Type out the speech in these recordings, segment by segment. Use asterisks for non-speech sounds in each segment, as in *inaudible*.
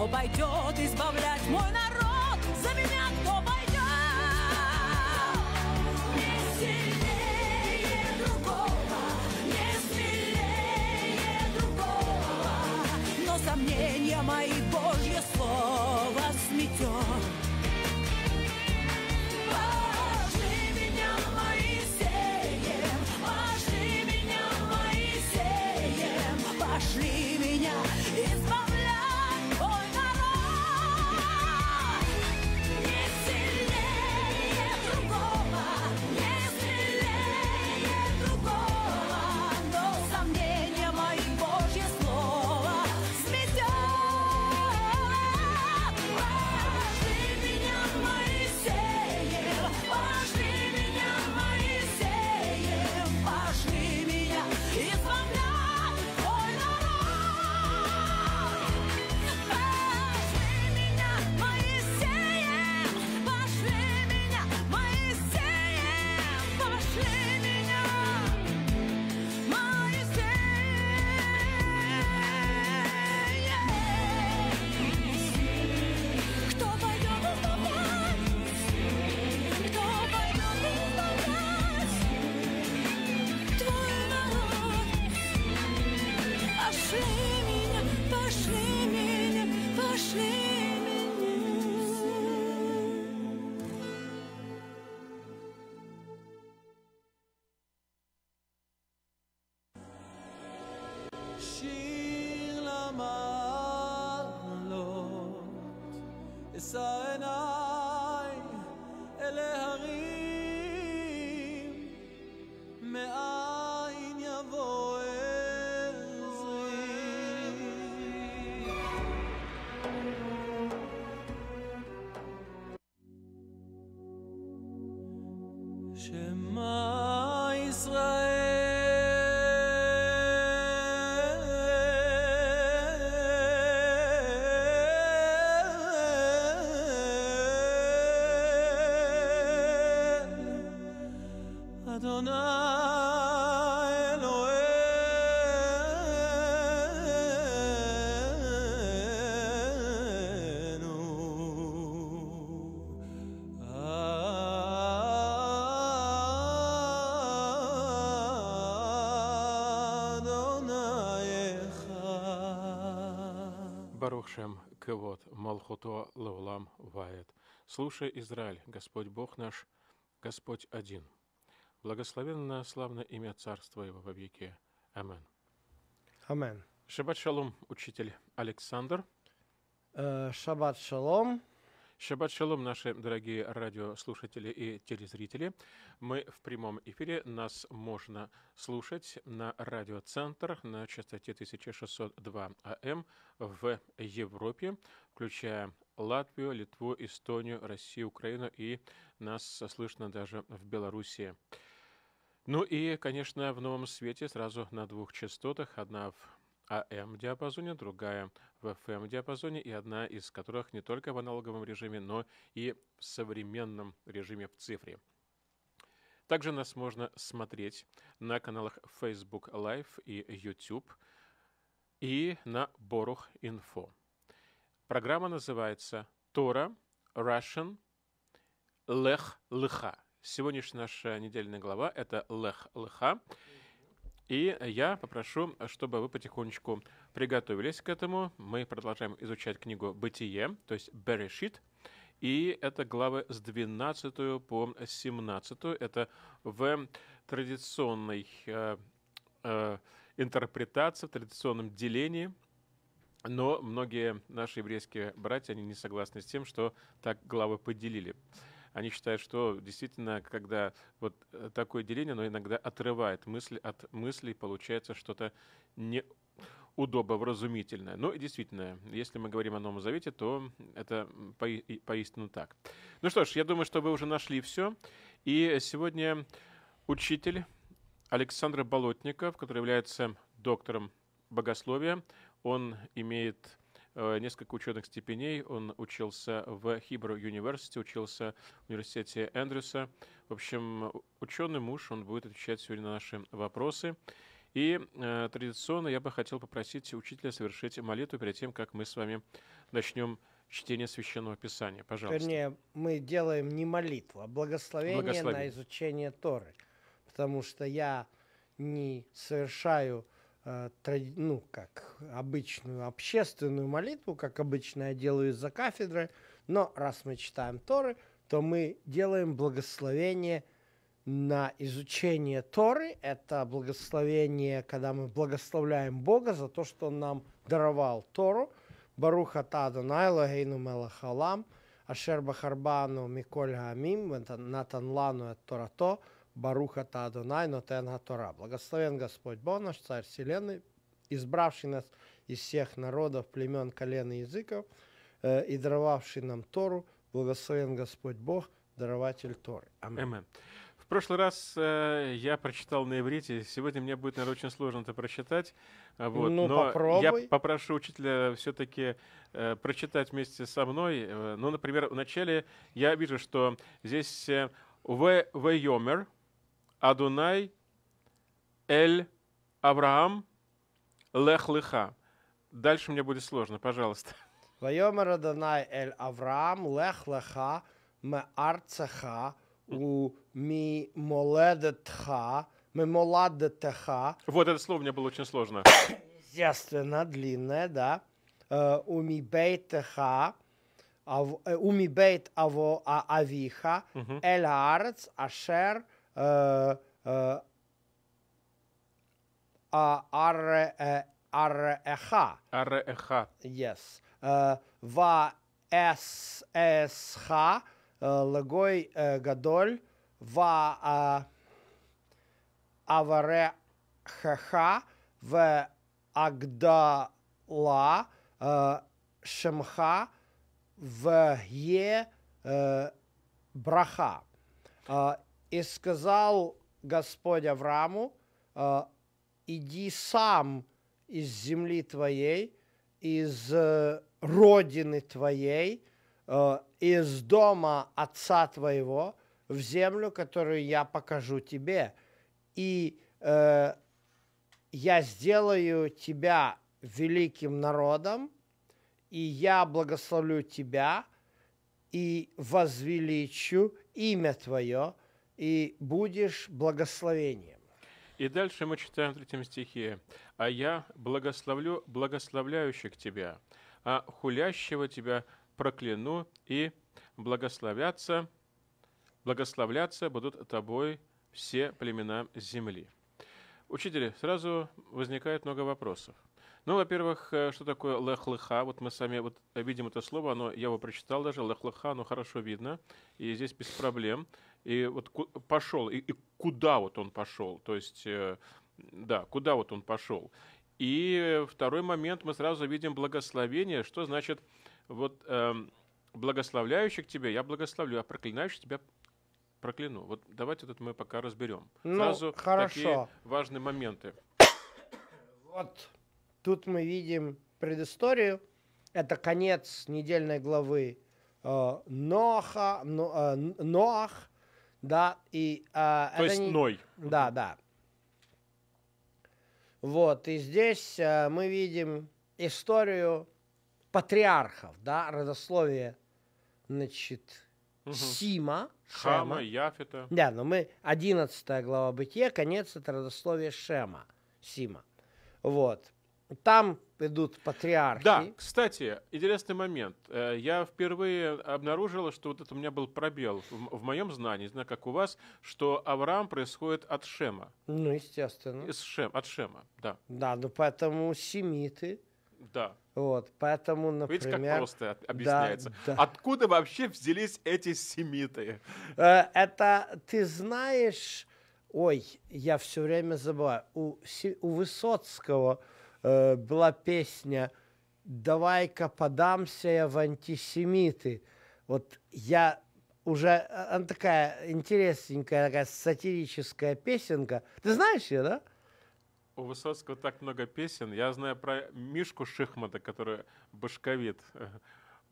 кто пойдет избавлять мой народ, за меня кто пойдет? Не сильнее другого, не сильнее другого, но сомнения мои Божье слово сметет. Шем Кевот, Малхото Левлам Ваэт. Слушай, Израиль, Господь Бог наш, Господь один. Благословенно славное имя Царства Его во веки. Амен. Амен. Шаббат шалом, учитель Александр. Э, шаббат шалом, Шаббат шалом, наши дорогие радиослушатели и телезрители. Мы в прямом эфире. Нас можно слушать на радиоцентр на частоте 1602 АМ в Европе, включая Латвию, Литву, Эстонию, Россию, Украину и нас слышно даже в Белоруссии. Ну и, конечно, в новом свете сразу на двух частотах. Одна в АМ диапазоне другая в FM-диапазоне и одна из которых не только в аналоговом режиме, но и в современном режиме в цифре. Также нас можно смотреть на каналах Facebook Live и YouTube и на Борух Info. Программа называется «Тора Russian Лех Лыха». Сегодняшняя наша недельная глава – это Лех Лыха. И я попрошу, чтобы вы потихонечку приготовились к этому. Мы продолжаем изучать книгу «Бытие», то есть «Берешит». И это главы с 12 по 17. Это в традиционной э, э, интерпретации, в традиционном делении – но многие наши еврейские братья, они не согласны с тем, что так главы поделили. Они считают, что действительно, когда вот э, такое деление, но иногда отрывает мысли от мыслей, получается что-то не удобовразумительное. Но ну, и действительно, если мы говорим о Новом Завете, то это по поистину так. Ну что ж, я думаю, что вы уже нашли все. И сегодня учитель Александр Болотников, который является доктором богословия, он имеет Э, несколько ученых степеней. Он учился в Хибру Юниверсити, учился в университете Эндрюса. В общем, ученый муж, он будет отвечать сегодня на наши вопросы. И э, традиционно я бы хотел попросить учителя совершить молитву перед тем, как мы с вами начнем чтение Священного Писания. Пожалуйста. Вернее, мы делаем не молитву, а благословение, благословение. на изучение Торы. Потому что я не совершаю Э, ну, как обычную общественную молитву, как обычно я делаю из-за кафедры, но раз мы читаем Торы, то мы делаем благословение на изучение Торы. Это благословение, когда мы благословляем Бога за то, что Он нам даровал Тору. Баруха Тадонай Лагейну Мелахалам, Ашер Бахарбану Миколь Гамим, Натанлану Торато, Торато, Баруха та Адонай, Нотенга Тора. Благословен Господь Бог наш, Царь Вселенной, избравший нас из всех народов, племен, колен и языков, э, и даровавший нам Тору. Благословен Господь Бог, дарователь Торы. Аминь. В прошлый раз э, я прочитал на иврите. Сегодня мне будет, наверное, очень сложно это прочитать. А вот, ну, но попробуй. я попрошу учителя все-таки э, прочитать вместе со мной. Э, ну, например, вначале я вижу, что здесь э, В «вейомер», Адунай Эль Авраам Лех Леха. Дальше мне будет сложно, пожалуйста. Вайомер Адонай Эль Авраам Лех Леха Арцеха у ми моледетха, ми моладетха. Вот это слово мне было очень сложно. Естественно, длинное, да. У э, Ми Умибейтха, э, умибейт аво а, авиха, эль арц, ашер, Э, э, а, Ар-ар-еха. Э, ар Арреха. Yes. Ва с эс ха легой гадоль ва а, аваре хаха в агдала шемха в е браха. И сказал Господь Аврааму, «Э, иди сам из земли твоей, из э, родины твоей, э, из дома отца твоего в землю, которую я покажу тебе. И я сделаю тебя великим народом, и я благословлю тебя, и возвеличу имя твое, и будешь благословением. И дальше мы читаем в третьем стихе. «А я благословлю благословляющих тебя, а хулящего тебя прокляну, и благословятся, благословляться будут тобой все племена земли». Учитель, сразу возникает много вопросов. Ну, во-первых, э, что такое лехлыха? Вот мы сами вот видим это слово, оно, я его прочитал даже, лехлыха, оно хорошо видно, и здесь без проблем и вот пошел, и, и куда вот он пошел, то есть, э, да, куда вот он пошел. И второй момент, мы сразу видим благословение, что значит вот эм, благословляющих тебя я благословлю, а проклинающих тебя прокляну. Вот давайте тут мы пока разберем. Ну, Сразу хорошо. такие важные моменты. Вот тут мы видим предысторию. Это конец недельной главы э, Ноаха, но, э, Ноах, да, и... А, То есть не... Ной. Да, да. Вот, и здесь а, мы видим историю патриархов, да, родословие, значит, угу. Сима, Шема. Хама, Яфета. Да, но мы 11 глава Бытия, конец это родословие Шема, Сима. Вот. Там идут патриархи. Да, кстати, интересный момент. Э, я впервые обнаружила, что вот это у меня был пробел в, моем знании, не знаю, как у вас, что Авраам происходит от Шема. Ну, естественно. Из Шем, от Шема, да. Да, ну поэтому семиты. Да. Вот, поэтому, например... Видите, как просто объясняется. Да, да. Откуда вообще взялись эти семиты? Э, это, ты знаешь... Ой, я все время забываю. У, у Высоцкого э, была песня «Давай-ка подамся я в антисемиты». Вот я уже... Э, она такая интересненькая, такая сатирическая песенка. Ты знаешь ее, да? У Высоцкого так много песен. Я знаю про Мишку Шихмата, который башковит.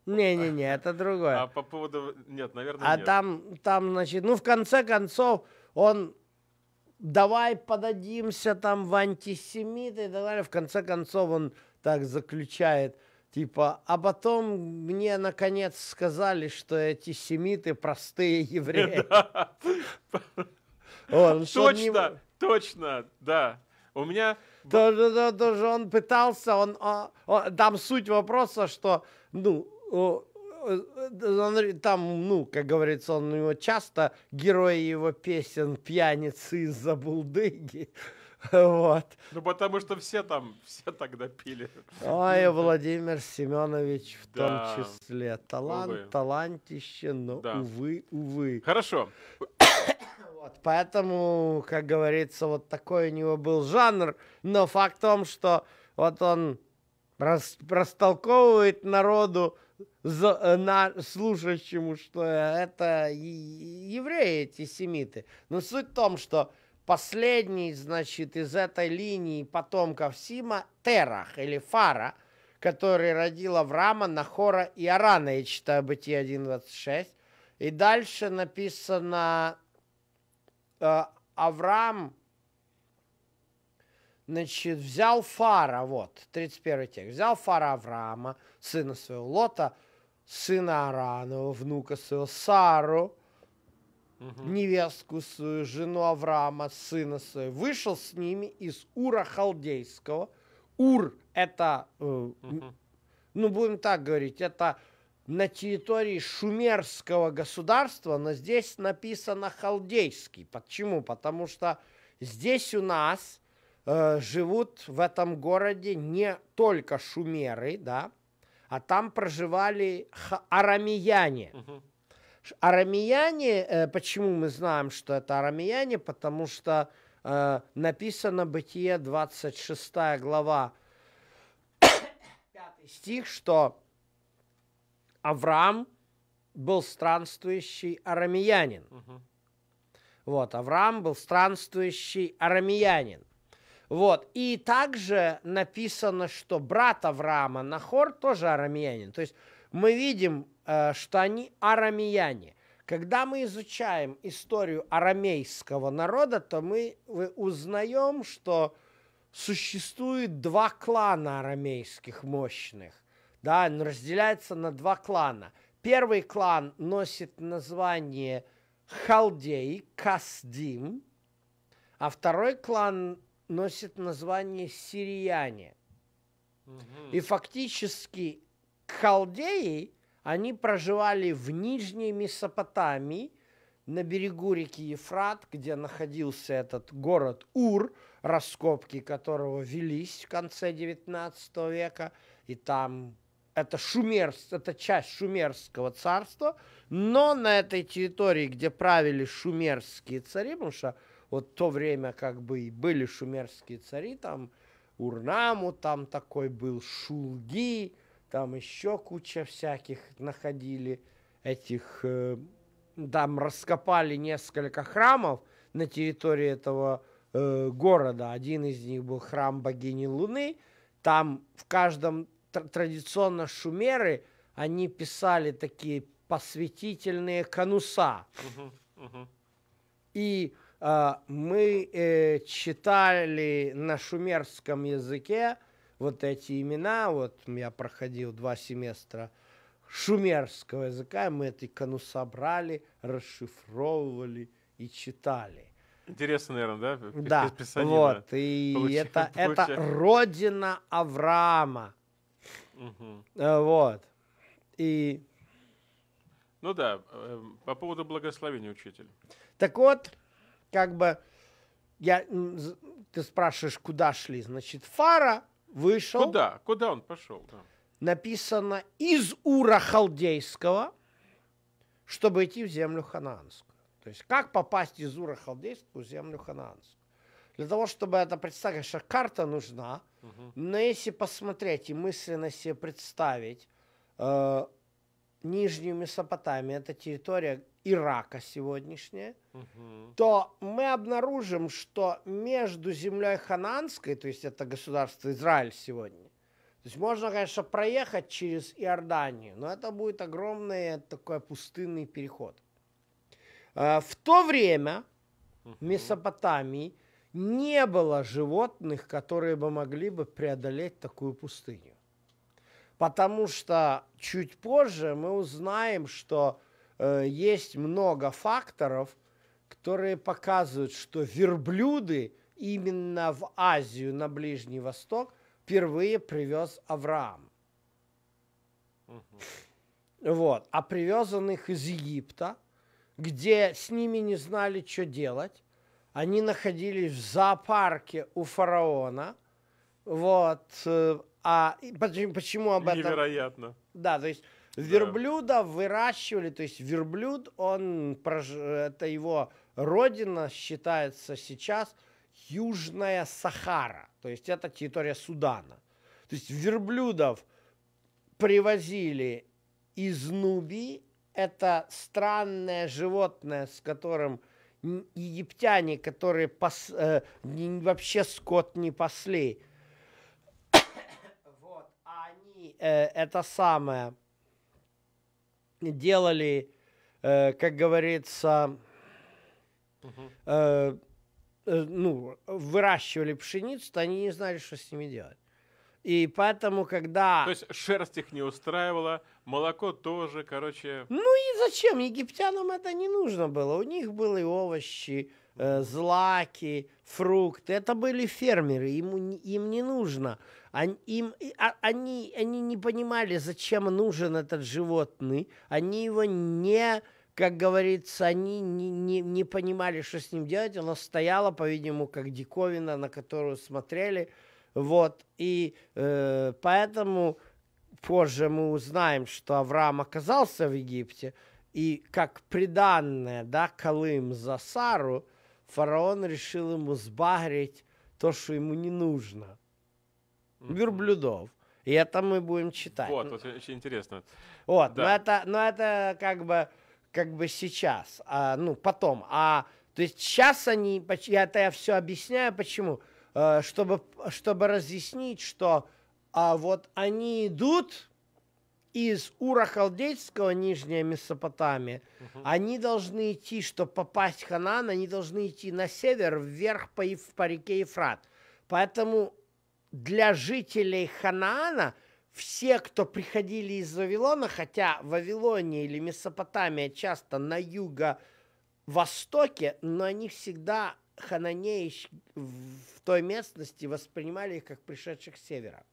Не-не-не, это другое. А по поводу... Нет, наверное, А нет. там, там, значит, ну, в конце концов, он давай подадимся там в антисемиты и так далее. В конце концов он так заключает, типа, а потом мне наконец сказали, что эти семиты простые *laughs* евреи. Точно, точно, да. У меня... Даже он пытался, он, а, а, там суть вопроса, что, ну, Э, э, там, ну, как говорится, он у него часто герои его песен пьяницы из-за булдыги. *laughs* Вот. Ну, потому что все там, все тогда пили. Ой, Владимир Семенович в да. том числе. Талант, увы. талантище, но, ну, да. увы, увы. Хорошо. Вот, поэтому, как говорится, вот такой у него был жанр. Но факт в том, что вот он рас, растолковывает народу за э, на слушающему что это евреи, эти семиты. Но суть в том, что последний, значит, из этой линии потомков Сима, Терах или Фара, который родил Авраама, Нахора и Арана, я читаю Бытие 1.26. И дальше написано э, Авраам, значит, взял Фара, вот, 31 текст, взял Фара Авраама, сына своего Лота, сына Аранова, внука своего Сару, угу. невестку свою, жену Авраама, сына своего, вышел с ними из Ура Халдейского. Ур – это, угу. ну, будем так говорить, это на территории шумерского государства, но здесь написано халдейский. Почему? Потому что здесь у нас Э, живут в этом городе не только шумеры, да, а там проживали арамияне. Угу. Арамияне, э, почему мы знаем, что это арамияне? Потому что э, написано Бытие 26 глава 5 стих, что Авраам был странствующий арамиянин. Угу. Вот, Авраам был странствующий арамиянин. Вот. И также написано, что брат Авраама Нахор тоже арамеянин. То есть мы видим, э, что они арамеяне. Когда мы изучаем историю арамейского народа, то мы узнаем, что существует два клана арамейских мощных. Да, он разделяется на два клана. Первый клан носит название Халдей, Касдим, а второй клан носит название сирияне. Угу. И фактически халдеи, они проживали в Нижней Месопотамии, на берегу реки Ефрат, где находился этот город Ур, раскопки которого велись в конце XIX века, и там это Шумер это часть шумерского царства, но на этой территории, где правили шумерские цари, потому что вот то время как бы и были шумерские цари, там Урнаму там такой был, Шулги, там еще куча всяких находили этих, э, там раскопали несколько храмов на территории этого э, города. Один из них был храм богини Луны. Там в каждом тр- традиционно шумеры, они писали такие посвятительные конуса. Uh-huh, uh-huh. И а, мы э, читали на шумерском языке вот эти имена. Вот я проходил два семестра шумерского языка, и мы эти икону собрали, расшифровывали и читали. Интересно, наверное, да? Да, Писанина вот, и получила, это, получила. *laughs* это родина Авраама. Угу. Вот, и... Ну да, э, по поводу благословения, учитель. Так вот, как бы я, ты спрашиваешь, куда шли? Значит, Фара вышел. Куда? Куда он пошел? Да. Написано из Ура Халдейского, чтобы идти в землю ханаанскую. То есть как попасть из Ура Халдейского в землю ханаанскую? Для того, чтобы это представить, конечно, карта нужна, угу. но если посмотреть и мысленно себе представить, э, Нижнюю Месопотамию, это территория Ирака сегодняшняя, угу. то мы обнаружим, что между землей хананской, то есть это государство Израиль сегодня, то есть можно, конечно, проехать через Иорданию, но это будет огромный такой пустынный переход. А, в то время в Месопотамии не было животных, которые бы могли бы преодолеть такую пустыню. Потому что чуть позже мы узнаем, что Э, есть много факторов, которые показывают, что верблюды именно в Азию, на Ближний Восток, впервые привез Авраам. Угу. Вот. А привез он их из Египта, где с ними не знали, что делать. Они находились в зоопарке у фараона. Вот. Э, а почему, почему об этом? Невероятно. Да, то есть Верблюда выращивали, то есть верблюд, он, это его родина считается сейчас Южная Сахара, то есть это территория Судана. То есть верблюдов привозили из Нубии, это странное животное, с которым египтяне, которые пос, э, вообще скот не пасли, *coughs* вот, а они э, это самое делали, э, как говорится, э, э, ну, выращивали пшеницу, то они не знали, что с ними делать. И поэтому, когда... То есть шерсть их не устраивала, молоко тоже, короче... Ну и зачем? Египтянам это не нужно было. У них были овощи, э, злаки, фрукты. Это были фермеры, им, им не нужно они, им, а, они, они не понимали, зачем нужен этот животный. Они его не, как говорится, они не, не, не понимали, что с ним делать. Оно стояло, по-видимому, как диковина, на которую смотрели. Вот. И э, поэтому позже мы узнаем, что Авраам оказался в Египте, и как приданное, да, Колым за Сару, фараон решил ему сбагрить то, что ему не нужно – верблюдов. И это мы будем читать. Вот, вот очень интересно. Вот, да. но, это, но это как бы, как бы сейчас, а, ну, потом. А, то есть сейчас они, это я все объясняю, почему. Э, чтобы, чтобы разъяснить, что а вот они идут из Ура-Халдейского, Нижняя Месопотамия, угу. они должны идти, чтобы попасть в Ханан, они должны идти на север, вверх по, по реке Ефрат. Поэтому для жителей Ханаана все, кто приходили из Вавилона, хотя Вавилония или Месопотамия часто на юго-востоке, но они всегда хананеи в той местности воспринимали их как пришедших с севера.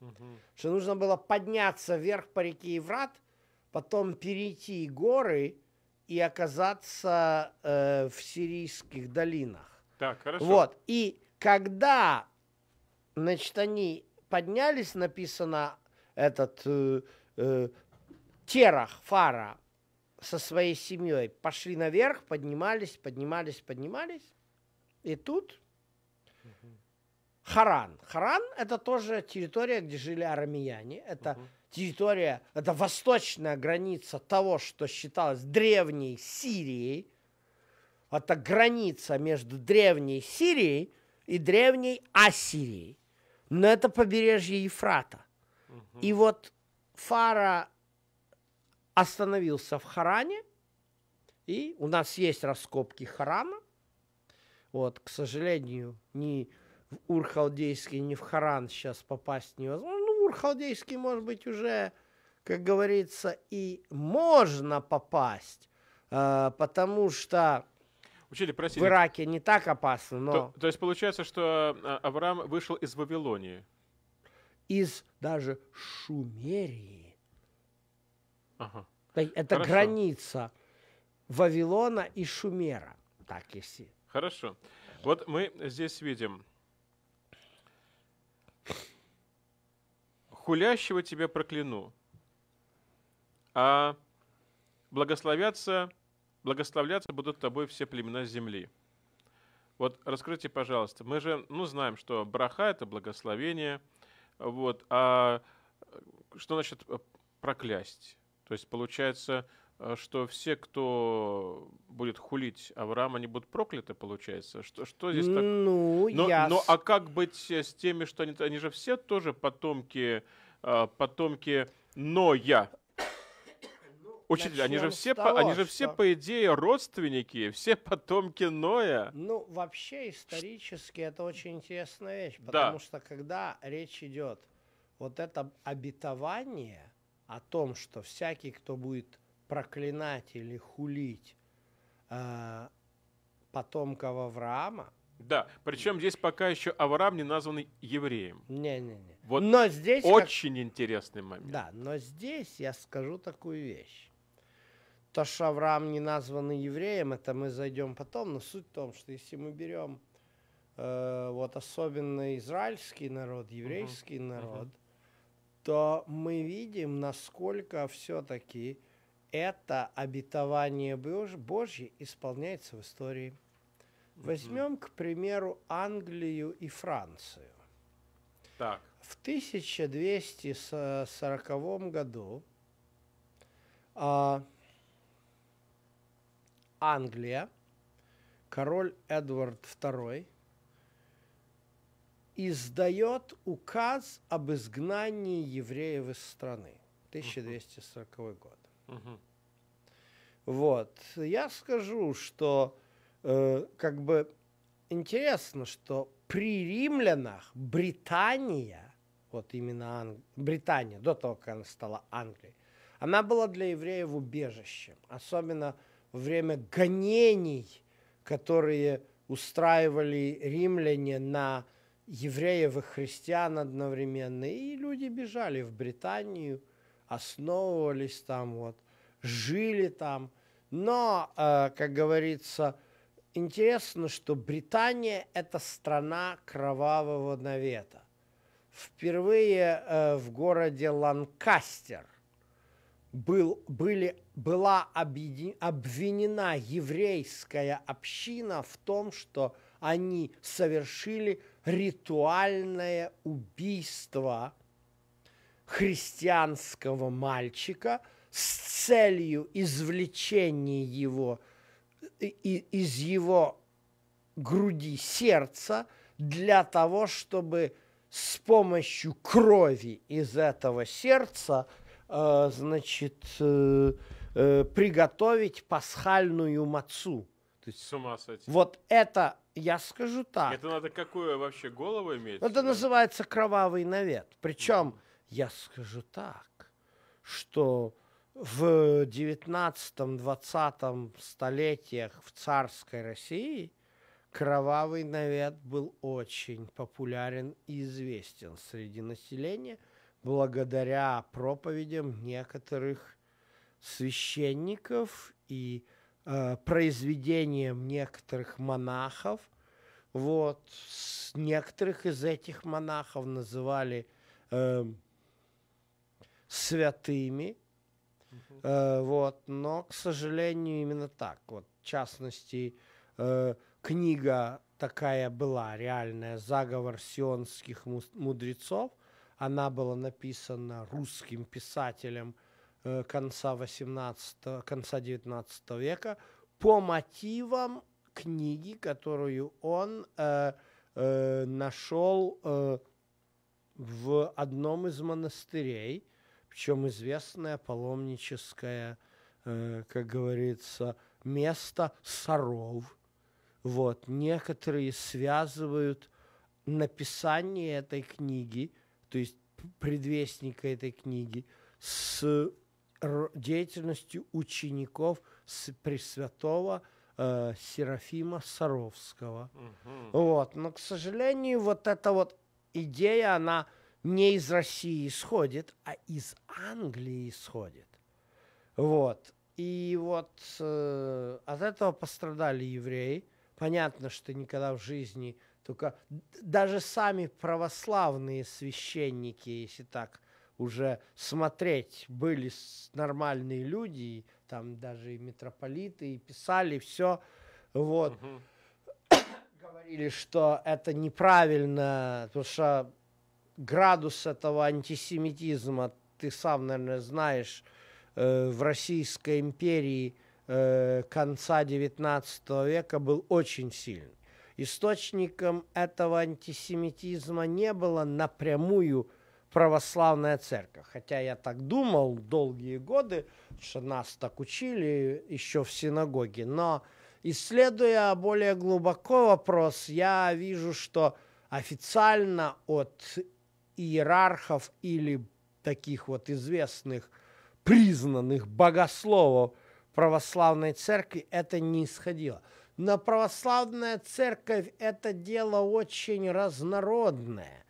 Угу. Что нужно было подняться вверх по реке Еврат, потом перейти горы и оказаться э, в сирийских долинах. Так, хорошо. Вот. И когда Значит, они поднялись, написано этот э, э, Терах, Фара со своей семьей пошли наверх, поднимались, поднимались, поднимались. И тут Харан. Харан – это тоже территория, где жили арамияне. Это угу. территория, это восточная граница того, что считалось древней Сирией. Это граница между древней Сирией и древней Ассирией но это побережье Ефрата. Угу. И вот Фара остановился в Харане, и у нас есть раскопки Харана. Вот, к сожалению, ни в Урхалдейский, ни в Харан сейчас попасть невозможно. Ну, Урхалдейский, может быть, уже, как говорится, и можно попасть, а, потому что Учили просили. В Ираке не так опасно, но... То, то есть получается, что а, Авраам вышел из Вавилонии? Из даже Шумерии. Ага. Это Хорошо. граница Вавилона и Шумера. Так, если... Хорошо. Вот мы здесь видим... Хулящего тебя прокляну, а благословятся благословляться будут тобой все племена земли. Вот раскройте, пожалуйста, мы же, ну, знаем, что браха — это благословение, вот, а что значит э, проклясть? То есть получается, э, что все, кто будет хулить Авраама, они будут прокляты, получается? Что, что здесь так? Ну, но, я... но а как быть э, с теми, что они, они же все тоже потомки, потомки Ноя? Учитель, они же, все, того, они же все, что... по идее, родственники, все потомки Ноя. Ну, вообще, исторически это очень интересная вещь, потому да. что когда речь идет вот это обетование о том, что всякий, кто будет проклинать или хулить э, потомков Авраама, да, причем здесь пока еще Авраам не названный евреем. Не-не-не. Вот но здесь очень как... интересный момент. Да, но здесь я скажу такую вещь то, что Авраам не названный евреем, это мы зайдем потом, но суть в том, что если мы берем э, вот особенно израильский народ, еврейский uh-huh. народ, uh-huh. то мы видим, насколько все-таки это обетование Божье исполняется в истории. Uh-huh. Возьмем, к примеру, Англию и Францию. Так. В 1240 году... Э, Англия, король Эдвард II издает указ об изгнании евреев из страны. 1240 год. Uh-huh. Вот. Я скажу, что э, как бы интересно, что при римлянах Британия, вот именно Анг... Британия, до того, как она стала Англией, она была для евреев убежищем. Особенно время гонений, которые устраивали римляне на евреев и христиан одновременно. И люди бежали в Британию, основывались там, вот, жили там. Но, э, как говорится, интересно, что Британия – это страна кровавого навета. Впервые э, в городе Ланкастер был, были была обвинена еврейская община в том, что они совершили ритуальное убийство христианского мальчика с целью извлечения его э, из его груди сердца для того, чтобы с помощью крови из этого сердца, э, значит, э, э, приготовить пасхальную мацу. То есть, С ума сойти. Вот это, я скажу так. Это надо какую вообще голову иметь? Это да? называется кровавый навет. Причем, я скажу так, что в 19-20 столетиях в царской России кровавый навет был очень популярен и известен среди населения благодаря проповедям некоторых священников и э, произведением некоторых монахов. Вот с некоторых из этих монахов называли э, святыми. Uh-huh. Э, вот, но, к сожалению, именно так. Вот, в частности, э, книга такая была реальная «Заговор сионских мудрецов». Она была написана русским писателем – Э, конца 18, конца 19 века по мотивам книги, которую он э, э, нашел э, в одном из монастырей, причем известное паломническое, э, как говорится, место Саров. Вот. Некоторые связывают написание этой книги, то есть предвестника этой книги, с деятельностью учеников Пресвятого э, Серафима Саровского. Угу. Вот. Но, к сожалению, вот эта вот идея, она не из России исходит, а из Англии исходит. Вот. И вот э, от этого пострадали евреи. Понятно, что никогда в жизни только даже сами православные священники, если так уже смотреть были нормальные люди, и там даже и митрополиты, и писали, все, вот. Угу. Говорили, что это неправильно, потому что градус этого антисемитизма, ты сам, наверное, знаешь, э, в Российской империи э, конца XIX века был очень сильный. Источником этого антисемитизма не было напрямую православная церковь. Хотя я так думал долгие годы, что нас так учили еще в синагоге. Но исследуя более глубоко вопрос, я вижу, что официально от иерархов или таких вот известных признанных богословов православной церкви это не исходило. Но православная церковь – это дело очень разнородное –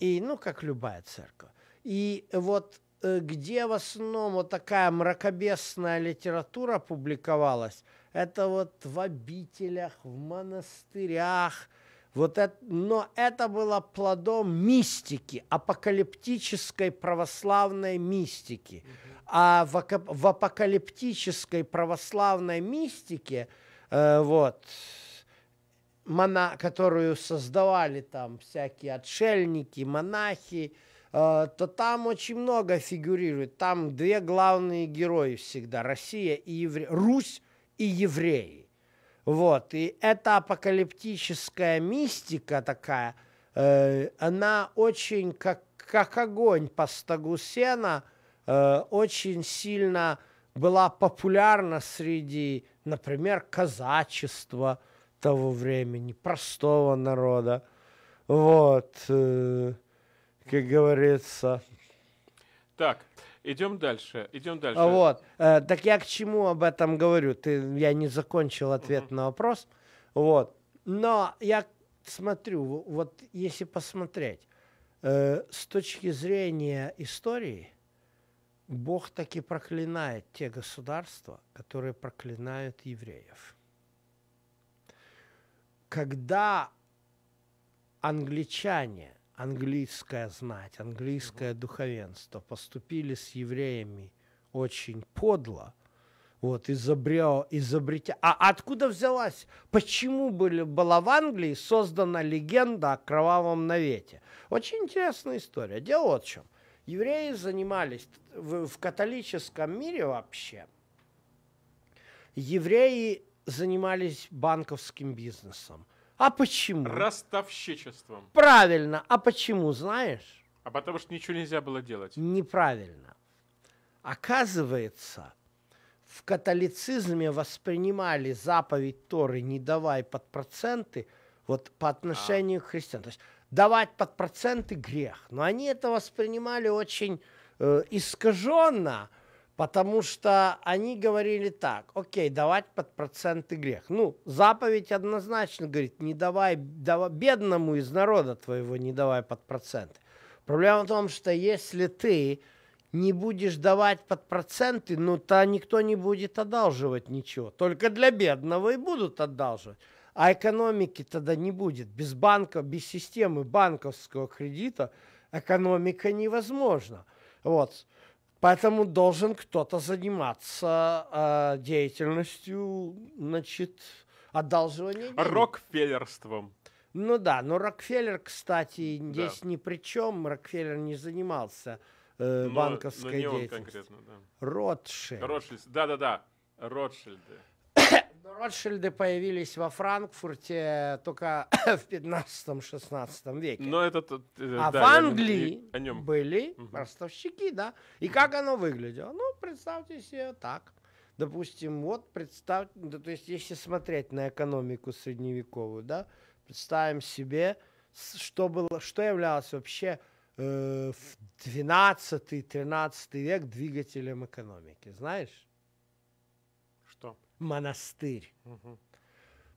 и, ну, как любая церковь. И вот э, где в основном вот такая мракобесная литература публиковалась, это вот в обителях, в монастырях. Вот это, но это было плодом мистики, апокалиптической православной мистики. Mm-hmm. А в, в апокалиптической православной мистике э, вот мона, которую создавали там всякие отшельники, монахи, э, то там очень много фигурирует. Там две главные герои всегда – Россия и евре... Русь и евреи. Вот. И эта апокалиптическая мистика такая, э, она очень как, как огонь по стогу сена, э, очень сильно была популярна среди, например, казачества – того времени, простого народа. Вот, э, как говорится. Так, идем дальше, идем дальше. А вот, э, так я к чему об этом говорю? Ты, я не закончил ответ угу. на вопрос. Вот, но я смотрю, вот если посмотреть, э, с точки зрения истории, Бог таки проклинает те государства, которые проклинают евреев когда англичане, английская знать, английское духовенство поступили с евреями очень подло, вот, изобрел, изобретя... А откуда взялась? Почему были, была в Англии создана легенда о кровавом навете? Очень интересная история. Дело вот в чем. Евреи занимались в, в католическом мире вообще. Евреи занимались банковским бизнесом. А почему? Ростовщичеством. Правильно. А почему, знаешь? А потому что ничего нельзя было делать. Неправильно. Оказывается, в католицизме воспринимали заповедь Торы «не давай под проценты» вот по отношению а. к христианам. То есть давать под проценты грех. Но они это воспринимали очень э, искаженно – Потому что они говорили так, окей, давать под проценты грех. Ну, заповедь однозначно говорит, не давай, давай бедному из народа твоего не давай под проценты. Проблема в том, что если ты не будешь давать под проценты, ну, то никто не будет одалживать ничего. Только для бедного и будут одалживать. А экономики тогда не будет. Без банка, без системы банковского кредита экономика невозможна. Вот. Поэтому должен кто-то заниматься э, деятельностью, значит, одалживания денег. Рокфеллерством. Ну да, но Рокфеллер, кстати, да. здесь ни при чем. Рокфеллер не занимался э, но, банковской но не деятельностью. Он конкретно, да. Ротшильд. Ротшильд, да-да-да, Ротшильды. Ротшильды появились во Франкфурте только *coughs* в 15-16 веке. Но это, э, а да, в Англии о нем. были угу. ростовщики, да. И как оно выглядело? Ну, представьте себе так. Допустим, вот представь, да, то есть если смотреть на экономику средневековую, да, представим себе, что было, что являлось вообще э, в 12-13 век двигателем экономики, знаешь? монастырь. Угу.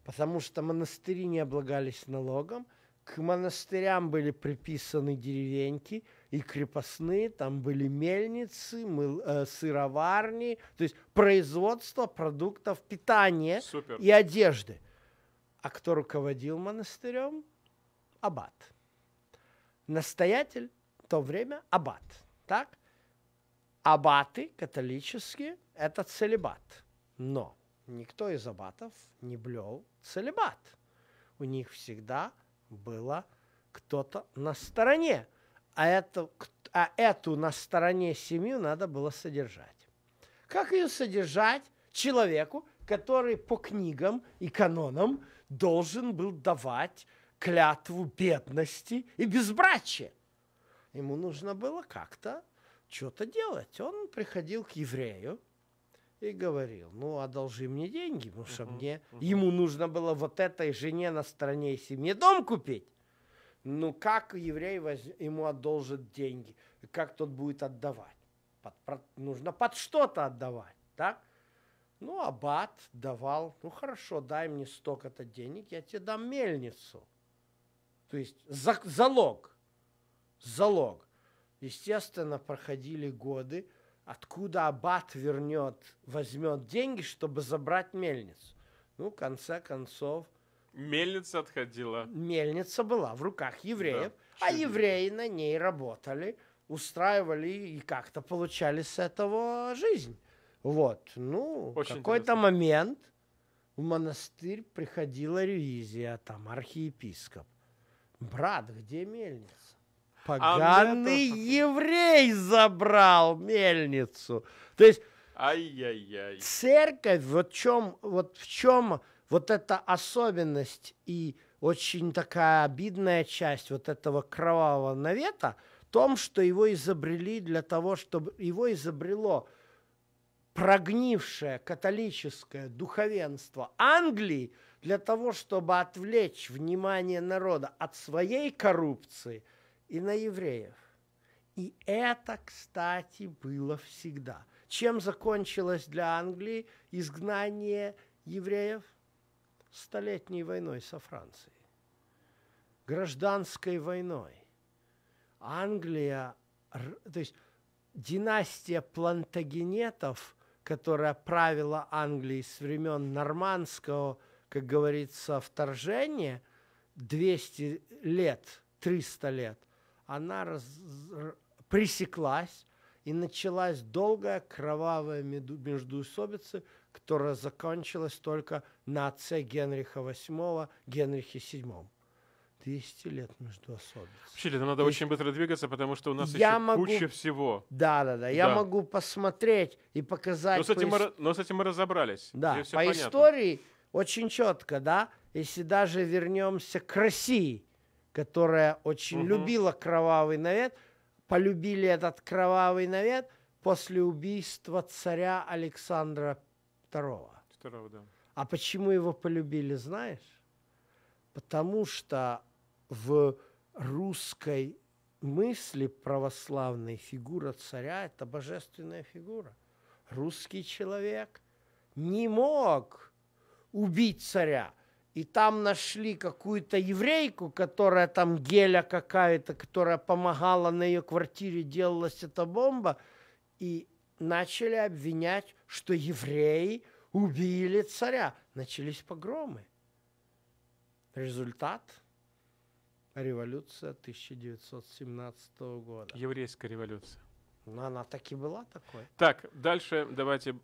Потому что монастыри не облагались налогом, к монастырям были приписаны деревеньки и крепостные, там были мельницы, мыл, э, сыроварни, то есть производство продуктов питания Супер. и одежды. А кто руководил монастырем? Абат. Настоятель в то время абат, Так? Абаты католические – это целебат. Но – никто из аббатов не блел целебат. У них всегда было кто-то на стороне, а, это, а эту на стороне семью надо было содержать. Как ее содержать человеку, который по книгам и канонам должен был давать клятву бедности и безбрачия? Ему нужно было как-то что-то делать. Он приходил к еврею, и говорил, ну, одолжи мне деньги, потому что мне, ему нужно было вот этой жене на стране и семье дом купить. Ну, как еврей воз... ему одолжит деньги? Как тот будет отдавать? Под, под, нужно под что-то отдавать, так? Ну, аббат давал, ну, хорошо, дай мне столько-то денег, я тебе дам мельницу. То есть за, залог, залог. Естественно, проходили годы, откуда аббат вернет, возьмет деньги, чтобы забрать мельницу. Ну, в конце концов... Мельница отходила. Мельница была в руках евреев, да, а евреи на ней работали, устраивали и как-то получали с этого жизнь. Вот, ну, в какой-то момент в монастырь приходила ревизия, там, архиепископ. Брат, где мельница? Поганый а еврей забрал мельницу. То есть Ай-яй-яй. церковь, вот в чем, вот в чем вот эта особенность и очень такая обидная часть вот этого кровавого навета в том, что его изобрели для того, чтобы его изобрело прогнившее католическое духовенство Англии для того, чтобы отвлечь внимание народа от своей коррупции – и на евреев. И это, кстати, было всегда. Чем закончилось для Англии изгнание евреев? Столетней войной со Францией, гражданской войной. Англия, то есть династия плантагенетов, которая правила Англией с времен нормандского, как говорится, вторжения, 200 лет, 300 лет, она раз... пресеклась, и началась долгая кровавая междуусобица, которая закончилась только на отце Генриха VIII, Генрихе VII. 200 лет междуособиц. Вообще, нам надо есть... очень быстро двигаться, потому что у нас я еще могу... куча всего. Да, да, да, да. Я могу посмотреть и показать. Но с этим, по... мы, но с этим мы разобрались. Да, по понятно. истории очень четко, да. Если даже вернемся к России – которая очень угу. любила кровавый навет, полюбили этот кровавый навет после убийства царя Александра II. Второго, да. А почему его полюбили, знаешь? Потому что в русской мысли православной фигура царя – это божественная фигура. Русский человек не мог убить царя – и там нашли какую-то еврейку, которая там геля какая-то, которая помогала на ее квартире, делалась эта бомба, и начали обвинять, что евреи убили царя. Начались погромы. Результат – революция 1917 года. Еврейская революция. Но ну, она так и была такой. Так, дальше давайте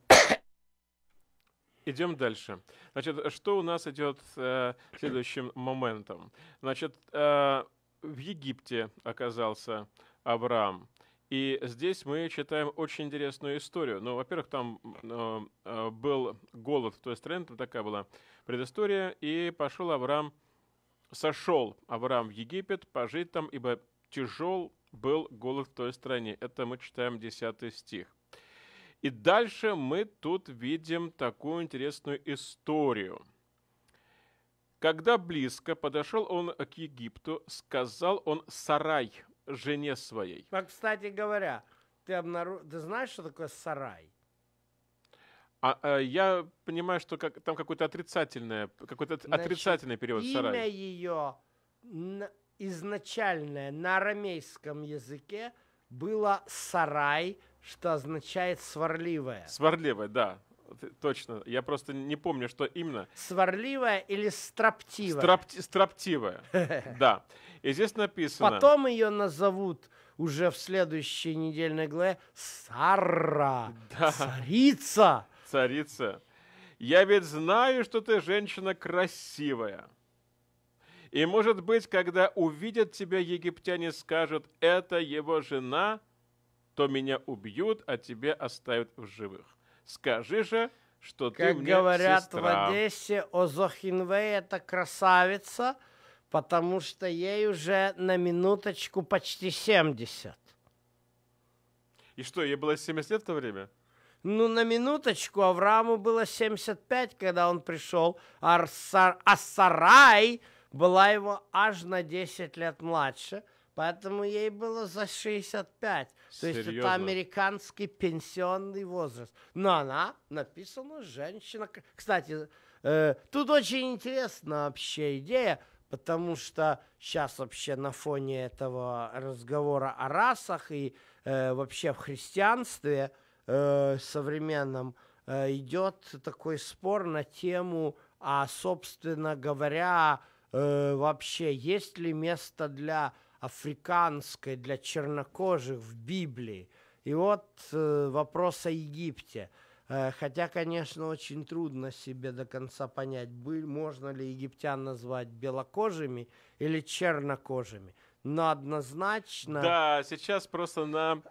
Идем дальше. Значит, что у нас идет э, следующим моментом? Значит, э, в Египте оказался Авраам. И здесь мы читаем очень интересную историю. Ну, во-первых, там э, э был голод в той стране, там такая была предыстория, и пошел Авраам, сошел Авраам в Египет пожить там, ибо тяжел был голод в той стране. Это мы читаем 10 стих. И дальше мы тут видим такую интересную историю. Когда близко подошел он к Египту, сказал он сарай жене своей. А, кстати говоря, ты, обнару... ты знаешь, что такое сарай? А, а, я понимаю, что как, там какой-то отрицательный, какой-то Значит, отрицательный период имя сарай. Имя ее изначальное на арамейском языке – было сарай, что означает сварливая. Сварливая, да. Точно. Я просто не помню, что именно. Сварливая или строптивая? Стропти- строптивая, *laughs* да. И здесь написано... Потом ее назовут уже в следующей недельной главе Сара, да. царица. Царица. Я ведь знаю, что ты женщина красивая. И, может быть, когда увидят тебя египтяне, скажут, это его жена, то меня убьют, а тебя оставят в живых. Скажи же, что как ты мне говорят сестра. в Одессе, Озохинвей – это красавица, потому что ей уже на минуточку почти 70. И что, ей было 70 лет в то время? Ну, на минуточку, Аврааму было 75, когда он пришел, а Сарай была его аж на 10 лет младше, поэтому ей было за 65. Серьезно? То есть это американский пенсионный возраст. Но она написана женщина. Кстати, э, тут очень интересна вообще идея, потому что сейчас вообще на фоне этого разговора о расах и э, вообще в христианстве э, современном э, идет такой спор на тему, а собственно говоря, Э, вообще, есть ли место для африканской, для чернокожих в Библии? И вот э, вопрос о Египте. Э, хотя, конечно, очень трудно себе до конца понять, был, можно ли египтян назвать белокожими или чернокожими. Но однозначно... Да, сейчас просто на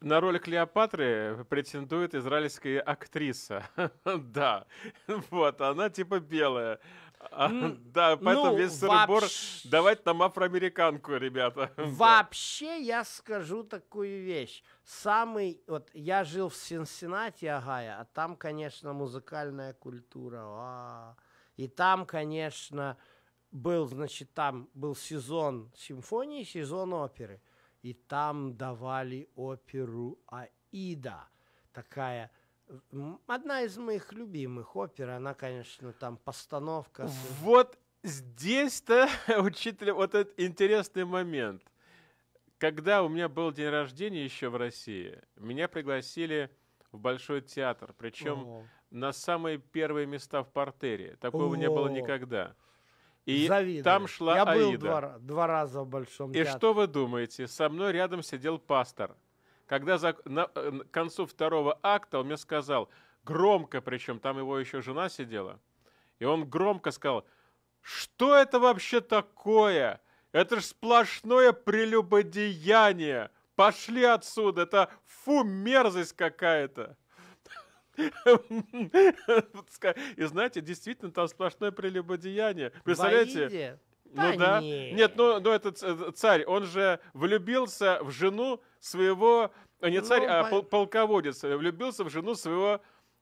на роль Клеопатры претендует израильская актриса. *laughs* да, *laughs* вот, она типа белая. *laughs* да, поэтому ну, весь сырбор вообще... давать нам афроамериканку, ребята. *laughs* Вообще я скажу такую вещь. Самый, вот я жил в Синсиннати, Агая, а там, конечно, музыкальная культура. А. И там, конечно, был, значит, там был сезон симфонии, сезон оперы. И там давали оперу Аида. Такая Одна из моих любимых опер, она, конечно, там постановка. Вот здесь-то, *laughs* учитель, вот этот интересный момент. Когда у меня был день рождения еще в России, меня пригласили в Большой театр, причем О. на самые первые места в портере. Такого О. не было никогда. И Завидую. там шла Я Аида. был два, два раза в Большом и театре. И что вы думаете? Со мной рядом сидел пастор – когда за, на, э, к концу второго акта он мне сказал, громко причем, там его еще жена сидела, и он громко сказал, что это вообще такое? Это же сплошное прелюбодеяние. Пошли отсюда, это фу, мерзость какая-то. *laughs* И знаете, действительно, там сплошное прелюбодеяние. Представляете? ну да. Нет, нет ну, ну этот э, царь, он же влюбился в жену своего, э, не царь, ну, а пол, полководец, э, влюбился в жену своего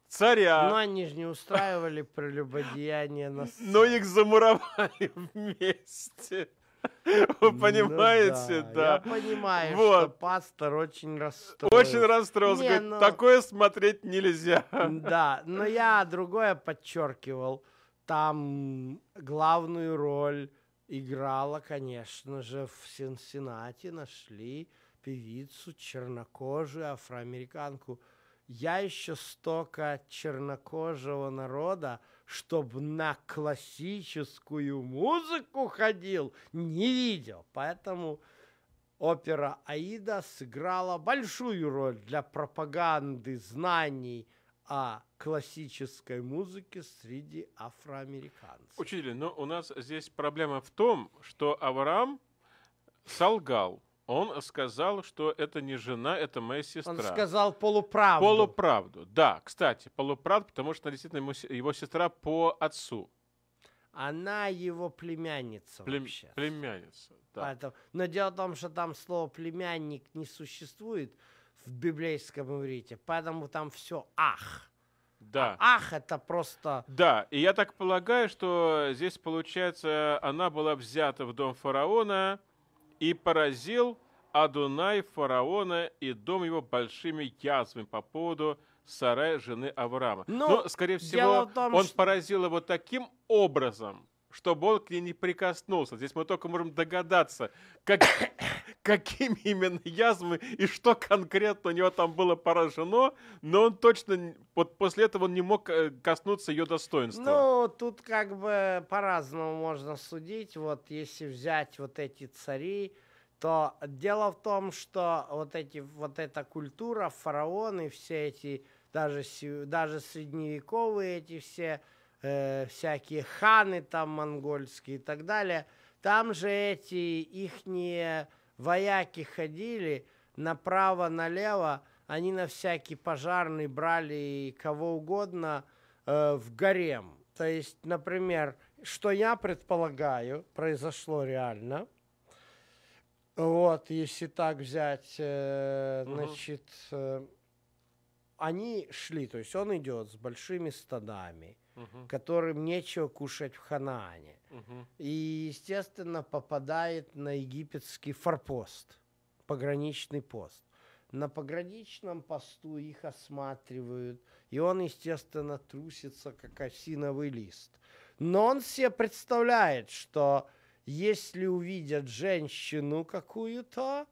царя. Но ну, они же не устраивали прелюбодеяние на *laughs* Но их замуровали *laughs* вместе. *laughs* Вы ну понимаете, ну, да. да. Я понимаю, вот. что пастор очень расстроился. Очень расстроился. Не, говорит, но... Ну такое смотреть нельзя. Да, но я другое подчеркивал. Там главную роль играла, конечно же, в Синсиннати, нашли певицу, чернокожую афроамериканку. Я еще столько чернокожего народа, чтобы на классическую музыку ходил, не видел. Поэтому опера «Аида» сыграла большую роль для пропаганды знаний – о классической музыке среди афроамериканцев. Учитель, но у нас здесь проблема в том, что Авраам солгал. Он сказал, что это не жена, это моя сестра. Он сказал полуправду. Полуправду, да, кстати, полуправду, потому что действительно ему, его сестра по отцу. Она его племянница Плем, вообще. Племянница, да. Поэтому, но дело в том, что там слово племянник не существует в библейском иврите, поэтому там все «ах». Да. А, ах, это просто... Да, и я так полагаю, что здесь, получается, она была взята в дом фараона и поразил Адунай фараона и дом его большими язвами по поводу сарая жены Авраама. Ну, Но, скорее всего, том, он что... поразил его таким образом, чтобы он к ней не прикоснулся. Здесь мы только можем догадаться, как, какими именно язвы и что конкретно у него там было поражено, но он точно, вот после этого он не мог э, коснуться ее достоинства. Ну, тут как бы по-разному можно судить. Вот если взять вот эти цари, то дело в том, что вот, эти, вот эта культура, фараоны, все эти, даже, даже средневековые эти все, э, всякие ханы там монгольские и так далее, там же эти ихние вояки ходили направо-налево, они на всякий пожарный брали кого угодно э, в гарем. То есть, например, что я предполагаю, произошло реально. Вот, если так взять, э, значит, э, они шли, то есть он идет с большими стадами – угу. которым нечего кушать в Ханаане. Угу. И, естественно, попадает на египетский форпост, пограничный пост. На пограничном посту их осматривают, и он, естественно, трусится, как осиновый лист. Но он себе представляет, что если увидят женщину какую-то,